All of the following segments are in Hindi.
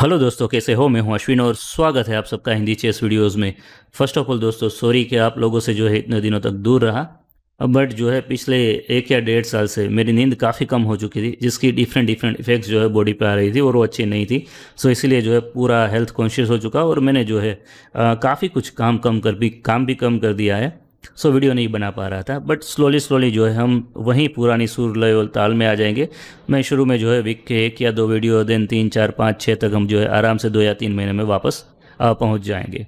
हेलो दोस्तों कैसे हो मैं हूं अश्विन और स्वागत है आप सबका हिंदी चेस वीडियोस में फर्स्ट ऑफ ऑल दोस्तों सॉरी कि आप लोगों से जो है इतने दिनों तक दूर रहा बट जो है पिछले एक या डेढ़ साल से मेरी नींद काफ़ी कम हो चुकी थी जिसकी डिफरेंट डिफरेंट इफेक्ट्स जो है बॉडी पे आ रही थी और वो अच्छी नहीं थी सो इसलिए जो है पूरा हेल्थ कॉन्शियस हो चुका और मैंने जो है काफ़ी कुछ काम कम कर भी काम भी कम कर दिया है सो वीडियो नहीं बना पा रहा था बट स्लोली स्लोली जो है हम वहीं पुरानी सुर लय और ताल में आ जाएंगे मैं शुरू में जो है वीक के एक या दो वीडियो दिन तीन चार पाँच छः तक हम जो है आराम से दो या तीन महीने में वापस पहुँच जाएंगे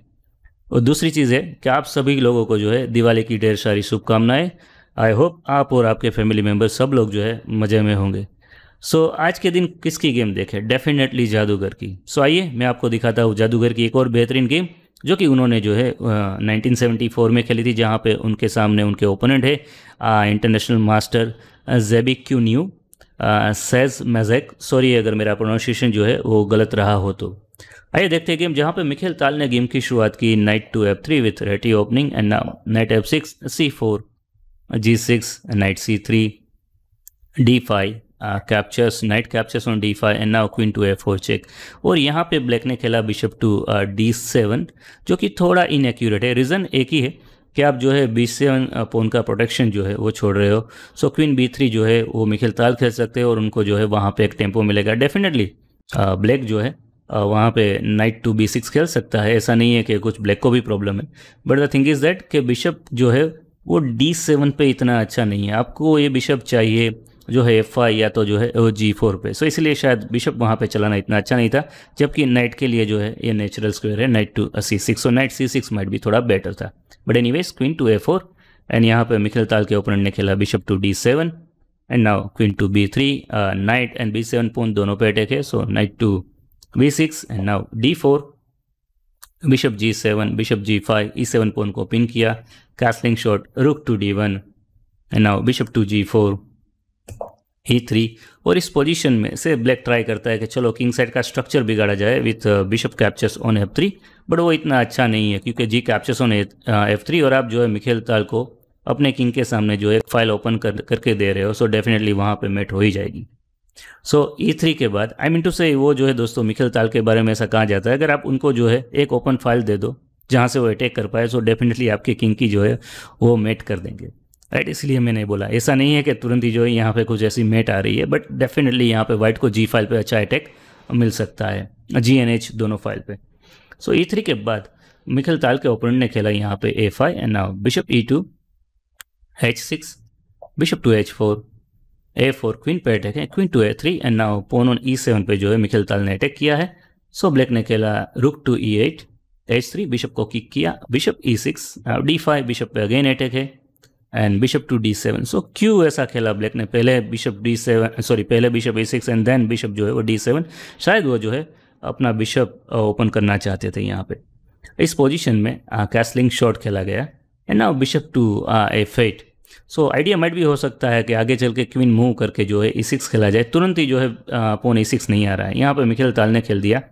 और दूसरी चीज़ है कि आप सभी लोगों को जो है दिवाली की ढेर सारी शुभकामनाएं आई होप आप और आपके फैमिली मेम्बर सब लोग जो है मज़े में होंगे सो so, आज के दिन किसकी गेम देखें डेफिनेटली जादूगर की सो so, आइए मैं आपको दिखाता हूँ जादूगर की एक और बेहतरीन गेम जो कि उन्होंने जो है आ, 1974 में खेली थी जहाँ पे उनके सामने उनके ओपोनेंट है इंटरनेशनल मास्टर जेबिक क्यू न्यू सेज मेजेक सॉरी अगर मेरा प्रोनाउंसिएशन जो है वो गलत रहा हो तो आइए देखते हैं गेम जहाँ पे मिखेल ताल ने गेम की शुरुआत की knight to f three with Reti opening and knight f six c four g six knight c three d five captures knight captures on d five and now queen to a four check और यहाँ पे ब्लैक ने खेला बिशप टू डी सेवन जो कि थोड़ा इनएक्यूरेट है रीज़न एक ही है कि आप जो है बी सेवन पोन का प्रोटेक्शन जो है वो छोड़ रहे हो सो क्वीन बी थ्री जो है वो मिखिल ताल खेल सकते हो और उनको जो है वहाँ पे एक टेम्पो मिलेगा डेफिनेटली ब्लैक जो है वहाँ पे नाइट टू बी सिक्स खेल सकता है ऐसा नहीं है कि कुछ ब्लैक को भी प्रॉब्लम है but the thing is that कि बिशप जो है वो डी सेवन पर इतना अच्छा नहीं है आपको ये बिशप चाहिए जो है एफ आई या तो जो है जी फोर पे सो इसलिए शायद बिशप वहाँ पे चलाना इतना अच्छा नहीं था जबकि नाइट के लिए जो है ये नेचुरल स्क्वेयर है नाइट टू सी सिक्स और नाइट सी सिक्स माइट भी थोड़ा बेटर था but anyways queen to a four and यहाँ पे मिखिल ताल के ओपोनेंट ने खेला bishop to d seven and now queen to b three knight and b seven pawn दोनों पे अटैक है so knight to b six and now d four bishop g seven bishop g five E seven pawn को पिन किया castling short rook to d one and now bishop to g four three e और इस पोजीशन में से ब्लैक ट्राई करता है कि चलो किंग साइड का स्ट्रक्चर बिगाड़ा जाए with bishop captures on f three but वो इतना अच्छा नहीं है क्योंकि g captures on f three और आप जो है मिखेल ताल को अपने किंग के सामने जो है फाइल ओपन कर करके दे रहे हो सो डेफिनेटली वहाँ पर मेट हो ही जाएगी सो ई थ्री के बाद आई मीन टू से वो जो है दोस्तों मिखेल ताल के बारे में ऐसा कहा जाता है अगर आप उनको जो है एक ओपन फाइल दे दो जहाँ से वो अटैक कर पाए सो डेफिनेटली आपके किंग की जो है वो मेट कर देंगे राइट इसलिए मैंने बोला ऐसा नहीं है कि तुरंत ही जो है यहाँ पे कुछ ऐसी मेट आ रही है बट डेफिनेटली यहाँ पे वाइट को जी फाइल पे अच्छा अटैक मिल सकता है जी एन एच दोनों फाइल पे सो ई थ्री के बाद मिखिल ताल के ओपोनेंट ने खेला यहाँ पे a five and now bishop e two h six bishop to h four a four queen पे अटैक है queen to a three and now pawn on e seven पे जो है मिखिल ताल ने अटैक किया है सो so, ब्लैक ने खेला rook to e eight h three bishop को किक किया bishop e six d five bishop पे अगेन अटैक है and bishop to d seven so क्यों ऐसा खेला ब्लैक ने पहले बिशप डी सेवन सॉरी पहले bishop a six and then bishop जो है वो डी सेवन शायद वो जो है अपना बिशप ओपन uh, करना चाहते थे यहाँ पे इस पोजिशन में कैसलिंग uh, शॉट खेला गया and now bishop to a fate so idea might भी हो सकता है कि आगे चल के क्वीन मूव करके जो है ई e सिक्स खेला जाए तुरंत ही जो है पोन ई सिक्स नहीं आ रहा है यहाँ पर मिखेल ताल ने खेल दिया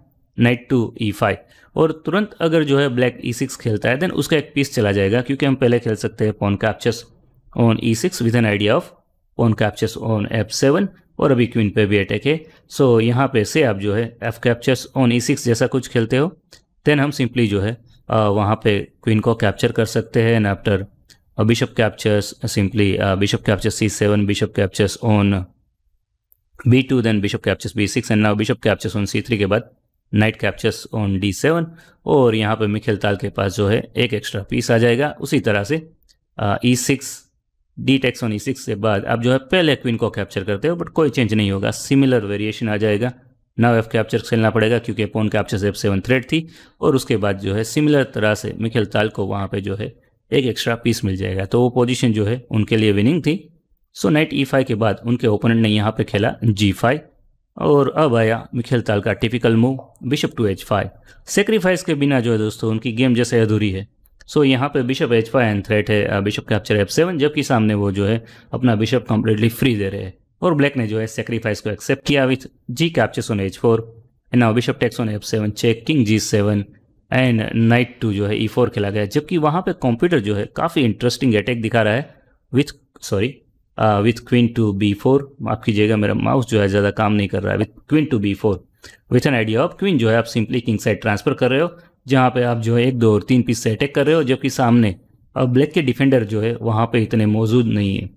knight to e e five और तुरंत अगर जो है ब्लैक ई सिक्स खेलता है देन उसका एक पीस चला जाएगा क्योंकि हम पहले खेल सकते हैं pawn captures on e six with an idea of pawn captures on f seven और अभी क्वीन पे भी अटैक है सो यहाँ पे से आप जो है f captures on e six जैसा कुछ खेलते हो देन हम सिंपली जो है वहाँ पे क्वीन को कैप्चर कर सकते हैं and after bishop captures simply bishop captures c seven bishop captures on b two then bishop captures b six and now bishop captures on c three के बाद knight captures on d seven और यहाँ पे मिखिल ताल के पास जो है एक एक्स्ट्रा पीस आ जाएगा उसी तरह से e six d takes on e six के बाद आप जो है पहले क्वीन को कैप्चर करते हो बट कोई चेंज नहीं होगा सिमिलर वेरिएशन आ जाएगा नाव एफ कैप्चर खेलना पड़ेगा क्योंकि pawn capture f seven threat थी और उसके बाद जो है सिमिलर तरह से मिखिल ताल को वहाँ पर जो है एक एक्स्ट्रा पीस मिल जाएगा तो वो पोजिशन जो है उनके लिए विनिंग थी so knight e e five के बाद उनके ओपोनेंट ने यहाँ पर खेला जी फाइव और अब आया मिखेल ताल का typical move bishop to h five sacrifice के बिना जो है दोस्तों उनकी गेम जैसे अधूरी है सो so, यहाँ पे bishop h five and threat है बिशप कैप्चर एफ सेवन जबकि सामने वो जो है अपना बिशप कम्प्लीटली फ्री दे रहे हैं और ब्लैक ने जो है सेक्रीफाइस को एक्सेप्ट किया with g captures on h four and bishop takes on f seven check king g seven and knight to जो है ई e फोर खेला गया जबकि वहाँ पे कंप्यूटर जो है काफ़ी इंटरेस्टिंग अटैक दिखा रहा है with sorry with queen to b four माफ़ कीजिएगा मेरा माउस जो है ज़्यादा काम नहीं कर रहा है with queen to b four with an idea of queen जो है आप सिंपली किंग साइड ट्रांसफ़र कर रहे हो जहाँ पे आप जो है एक दो और तीन पीस से अटैक कर रहे हो जबकि सामने और ब्लैक के डिफेंडर जो है वहाँ पे इतने मौजूद नहीं है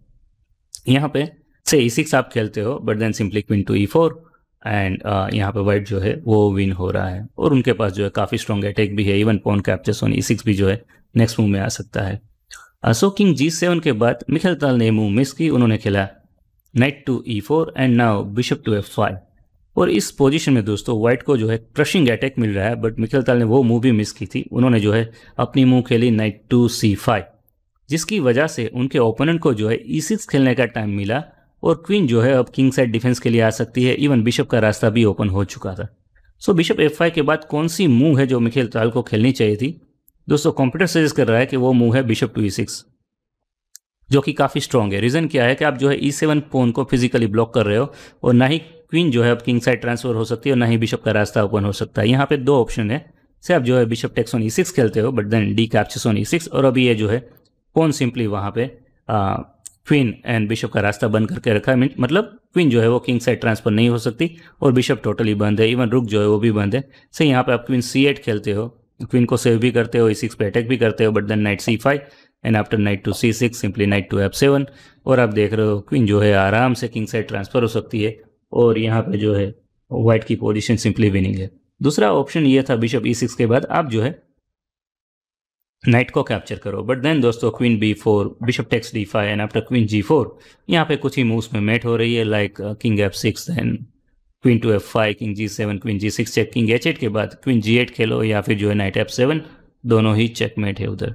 यहाँ पे से ई e सिक्स आप खेलते हो but then simply queen to e four and यहाँ पे वाइट जो है वो विन हो रहा है और उनके पास जो है काफ़ी स्ट्रॉन्ग अटैक भी है even pawn captures on e six भी जो है नेक्स्ट मूव में आ सकता है अशोक किंग जी सेवन के बाद मिखल ताल ने मूव मिस की उन्होंने खेला knight to e four and now bishop to f five और इस पोजीशन में दोस्तों व्हाइट को जो है क्रशिंग अटैक मिल रहा है बट मिखेल ताल ने वो मूव भी मिस की थी उन्होंने जो है अपनी मूव खेली नाइट टू सी फाइव जिसकी वजह से उनके ओपोनेंट को जो है ई e सिक्स खेलने का टाइम मिला और क्वीन जो है अब किंग साइड डिफेंस के लिए आ सकती है इवन बिशप का रास्ता भी ओपन हो चुका था सो बिशप एफ के बाद कौन सी मूव है जो मिखेल ताल को खेलनी चाहिए थी दोस्तों कंप्यूटर सजेस्ट कर रहा है कि वो मूव है बिशप टू ई सिक्स जो कि काफ़ी स्ट्रॉन्ग है रीज़न क्या है कि आप जो है ई सेवन पोन को फिजिकली ब्लॉक कर रहे हो और ना ही क्वीन जो है अब किंग साइड ट्रांसफर हो सकती है और ना ही बिशप का रास्ता ओपन हो सकता है यहाँ पे दो ऑप्शन है से आप जो है bishop takes on e six खेलते हो but then d captures on e six और अभी ये जो है पोन सिंपली वहाँ पर क्वीन एंड बिशप का रास्ता बंद करके रखा है मतलब क्वीन जो है वो किंग साइड ट्रांसफर नहीं हो सकती और बिशप टोटली बंद है इवन रुक जो है वो भी बंद है से यहाँ पर आप क्वीन सी एट खेलते हो क्वीन को सेव भी करते हो ए सिक्स पे अटैक भी करते हो but then knight c five and after knight to c six simply knight to f seven और आप देख रहे हो क्वीन जो है आराम से किंग साइड ट्रांसफर हो सकती है और यहाँ पे जो है वाइट की पोजीशन सिंपली विनिंग है दूसरा ऑप्शन ये था बिशप ई सिक्स के बाद आप जो है नाइट को कैप्चर करो बट देन दोस्तों queen b four bishop takes d five and after queen g four यहाँ पे कुछ ही मूव्स में मेट हो रही है like king f six and queen to f five king g seven queen g six check king h eight के बाद क्वीन जी एट खेलो या फिर जो है नाइट एफ सेवन दोनों ही चेकमेट है उधर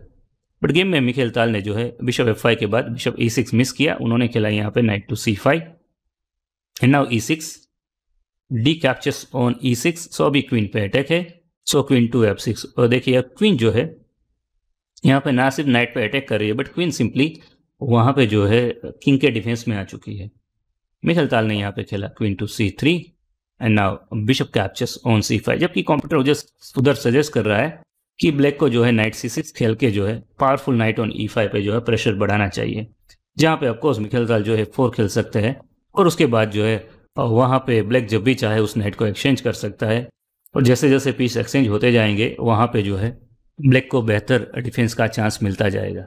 बट गेम में मिखेल ताल ने जो है बिशप एफ फाइव के बाद बिशप ई सिक्स मिस किया उन्होंने खेला यहाँ पे knight to c five and now e six d captures on e six so अभी क्वीन पे अटैक है so queen to f six और देखिए अब क्वीन जो है यहाँ पे ना सिर्फ नाइट पे अटैक कर रही है बट क्वीन सिंपली वहाँ पे जो है किंग के डिफेंस में आ चुकी है मिखेल ताल ने यहाँ पे खेला queen to c three and now bishop captures on c five जबकि कंप्यूटर जस्ट उधर सजेस्ट कर रहा है कि ब्लैक को जो है नाइट सी सिक्स खेल के जो है powerful knight on e five पे जो है प्रेशर बढ़ाना चाहिए जहाँ पे ऑफकोर्स मिखेल जो है फोर खेल सकते हैं और उसके बाद जो है वहाँ पे ब्लैक जब भी चाहे उस नाइट को एक्सचेंज कर सकता है और जैसे जैसे पीस एक्सचेंज होते जाएंगे वहाँ पे जो है ब्लैक को बेहतर डिफेंस का चांस मिलता जाएगा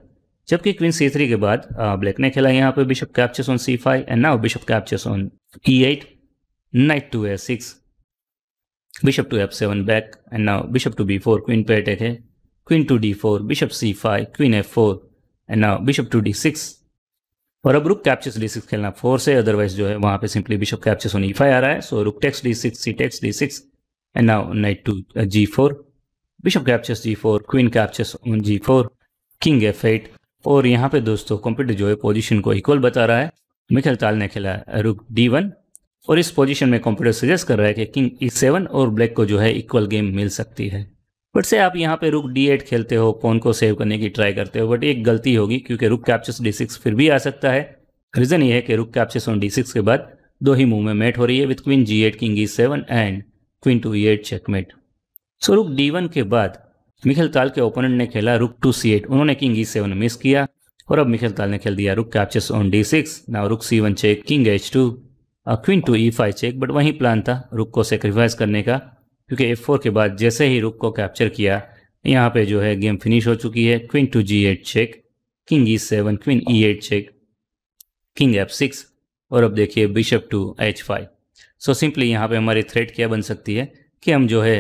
जबकि क्वीन सी थ्री के बाद ब्लैक ने खेला यहाँ पे bishop captures on c five and now bishop captures on e eight knight to a6 bishop to f7 back and now bishop to b4 queen pair attack है queen to d4 bishop c5 queen f4 and now bishop to d6 और अब रुक कैप्चर्स डी सिक्स खेलना फोर्स है अदरवाइज जो है वहाँ पे सिंपली बिशप कैप्चर्स होने ई फाइव आ रहा है so rook takes d six c takes d six and now knight to g four bishop captures g four queen captures on g four king f eight और यहाँ पे दोस्तों कंप्यूटर जो है पोजिशन को इक्वल बता रहा है मिखल ताल ने खेला रुक डी वन और इस पोजीशन में कंप्यूटर सजेस्ट कर रहा है कि किंग ई सेवन और ब्लैक को जो है इक्वल गेम मिल सकती है बट से आप यहाँ पे रुक डी एट खेलते हो पोन को सेव करने की ट्राई करते हो बट एक गलती होगी क्योंकि रुक कैप्चस डी सिक्स फिर भी आ सकता है रीज़न ये है कि रुक कैप्चस ऑन डी सिक्स के बाद दो ही मूव में मेट हो रही है with queen g eight king e seven and queen to e eight checkmate so rook d one के बाद मिखिल ताल के ओपोनेंट ने खेला रुक टू सी एट उन्होंने किंग ई सेवन मिस किया और अब मिखिल ताल ने खेल दिया rook captures on d six now rook c one check king h two queen to e five check but वहीं प्लान था रुक को सेक्रीफाइस करने का क्योंकि एफ फोर के बाद जैसे ही रुक को कैप्चर किया यहाँ पे जो है गेम फिनिश हो चुकी है queen to g eight check king e seven queen e eight check king f six और अब देखिए bishop to h five so simply यहाँ पे हमारी थ्रेट क्या बन सकती है कि हम जो है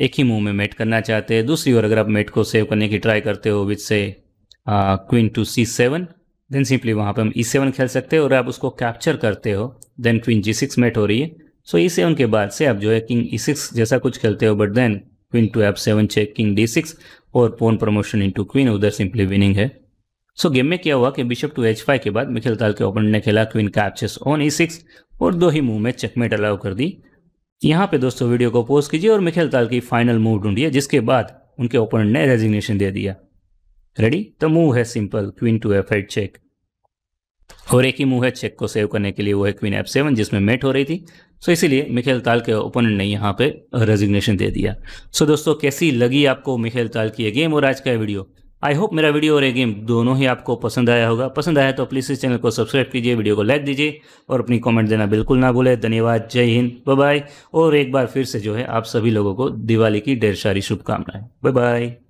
एक ही मूव में मेट करना चाहते हैं दूसरी ओर अगर आप मेट को सेव करने की ट्राई करते हो विद से queen to c seven then simply वहाँ पे हम ई e सेवन खेल सकते हो और आप उसको कैप्चर करते हो then queen g six mate हो रही है सो ई सेवन के बाद से आप जो है किंग ई सिक्स जैसा कुछ खेलते हो but then queen to f seven check king d six और pawn promotion into queen उधर सिंपली विनिंग है सो so, गेम में क्या हुआ कि बिशप टू एच फाइव के बाद मिखिल ताल के ओपन ने खेला queen captures on e six और दो ही मूव में चेकमेट अलाउ कर दी यहाँ पे दोस्तों वीडियो को पोस्ट कीजिए और मिखिल ताल की फाइनल मूव ढूंढिए जिसके बाद उनके ओपोनेंट ने रेजिग्नेशन दे दिया रेडी तो मूव है simple queen to f eight check और एक ही मूव है चेक को सेव करने के लिए वो है क्वीन एफ सेवन जिसमें मेट हो रही थी सो so, इसीलिए मिखेल ताल के ओपोनेंट ने यहाँ पे रेजिग्नेशन uh, दे दिया सो so, दोस्तों कैसी लगी आपको मिखेल ताल की गेम और आज का वीडियो आई होप मेरा वीडियो और ये गेम दोनों ही आपको पसंद आया होगा पसंद आया तो प्लीज़ इस चैनल को सब्सक्राइब कीजिए वीडियो को लाइक दीजिए और अपनी कमेंट देना बिल्कुल ना भूले धन्यवाद जय हिंद बाय और एक बार फिर से जो है आप सभी लोगों को दिवाली की ढेर सारी शुभकामनाएं बाय बाय